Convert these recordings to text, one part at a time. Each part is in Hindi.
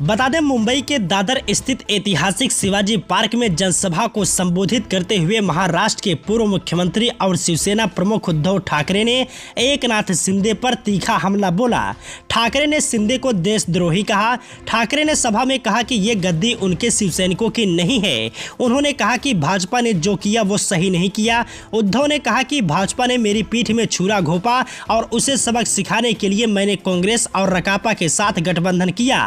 बता दें मुंबई के दादर स्थित ऐतिहासिक शिवाजी पार्क में जनसभा को संबोधित करते हुए महाराष्ट्र के पूर्व मुख्यमंत्री और शिवसेना प्रमुख उद्धव ठाकरे ने एकनाथ शिंदे पर तीखा हमला बोला ठाकरे ने शिंदे को देशद्रोही कहा ठाकरे ने सभा में कहा कि ये गद्दी उनके शिवसैनिकों की नहीं है उन्होंने कहा कि भाजपा ने जो किया वो सही नहीं किया उद्धव ने कहा कि भाजपा ने मेरी पीठ में छुरा घोपा और उसे सबक सिखाने के लिए मैंने कांग्रेस और रकापा के साथ गठबंधन किया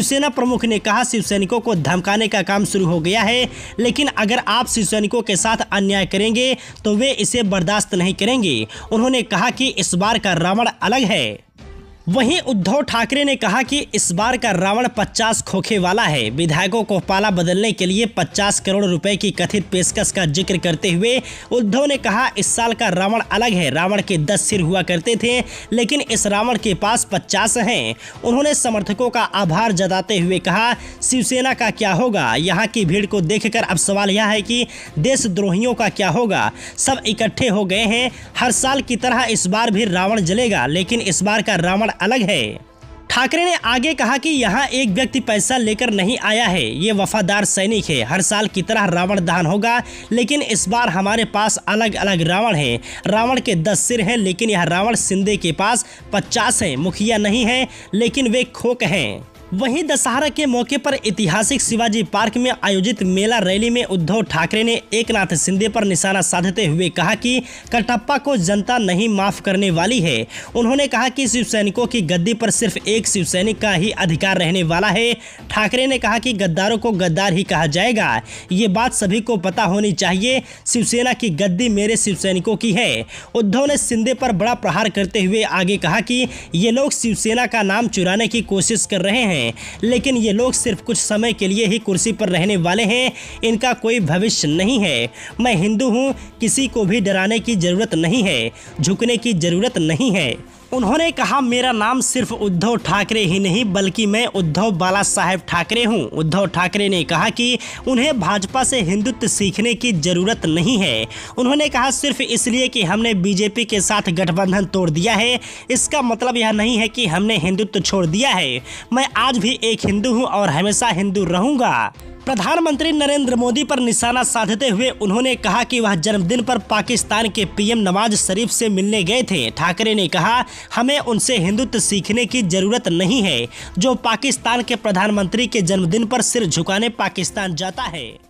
शिवसेना प्रमुख ने कहा शिव को धमकाने का काम शुरू हो गया है लेकिन अगर आप शिव के साथ अन्याय करेंगे तो वे इसे बर्दाश्त नहीं करेंगे उन्होंने कहा कि इस बार का रावण अलग है वहीं उद्धव ठाकरे ने कहा कि इस बार का रावण 50 खोखे वाला है विधायकों को पाला बदलने के लिए 50 करोड़ रुपए की कथित पेशकश का जिक्र करते हुए उद्धव ने कहा इस साल का रावण अलग है रावण के 10 सिर हुआ करते थे लेकिन इस रावण के पास 50 हैं उन्होंने समर्थकों का आभार जताते हुए कहा शिवसेना का क्या होगा यहाँ की भीड़ को देख अब सवाल यह है कि देशद्रोहियों का क्या होगा सब इकट्ठे हो गए हैं हर साल की तरह इस बार भी रावण जलेगा लेकिन इस बार का रावण अलग है ठाकरे ने आगे कहा कि यहाँ एक व्यक्ति पैसा लेकर नहीं आया है ये वफादार सैनिक है हर साल की तरह रावण दहन होगा लेकिन इस बार हमारे पास अलग अलग रावण हैं रावण के दस सिर हैं लेकिन यह रावण सिंधे के पास पचास हैं मुखिया नहीं है लेकिन वे खोक हैं वहीं दशहरा के मौके पर ऐतिहासिक शिवाजी पार्क में आयोजित मेला रैली में उद्धव ठाकरे ने एकनाथ शिंदे पर निशाना साधते हुए कहा कि कटप्पा को जनता नहीं माफ करने वाली है उन्होंने कहा कि शिव सैनिकों की गद्दी पर सिर्फ एक शिव सैनिक का ही अधिकार रहने वाला है ठाकरे ने कहा कि गद्दारों को गद्दार ही कहा जाएगा ये बात सभी को पता होनी चाहिए शिवसेना की गद्दी मेरे शिव की है उद्धव ने शिंदे पर बड़ा प्रहार करते हुए आगे कहा कि ये लोग शिवसेना का नाम चुराने की कोशिश कर रहे हैं हैं लेकिन ये लोग सिर्फ कुछ समय के लिए ही कुर्सी पर रहने वाले हैं इनका कोई भविष्य नहीं है मैं हिंदू हूँ किसी को भी डराने की ज़रूरत नहीं है झुकने की ज़रूरत नहीं है उन्होंने कहा मेरा नाम सिर्फ उद्धव ठाकरे ही नहीं बल्कि मैं उद्धव बाला साहेब ठाकरे हूं उद्धव ठाकरे ने कहा कि उन्हें भाजपा से हिंदुत्व सीखने की जरूरत नहीं है उन्होंने कहा सिर्फ इसलिए कि हमने बीजेपी के साथ गठबंधन तोड़ दिया है इसका मतलब यह नहीं है कि हमने हिंदुत्व छोड़ दिया है मैं आज भी एक हिंदू हूँ और हमेशा हिंदू रहूँगा प्रधानमंत्री नरेंद्र मोदी पर निशाना साधते हुए उन्होंने कहा कि वह जन्मदिन पर पाकिस्तान के पीएम नवाज शरीफ से मिलने गए थे ठाकरे ने कहा हमें उनसे हिंदुत्व सीखने की जरूरत नहीं है जो पाकिस्तान के प्रधानमंत्री के जन्मदिन पर सिर झुकाने पाकिस्तान जाता है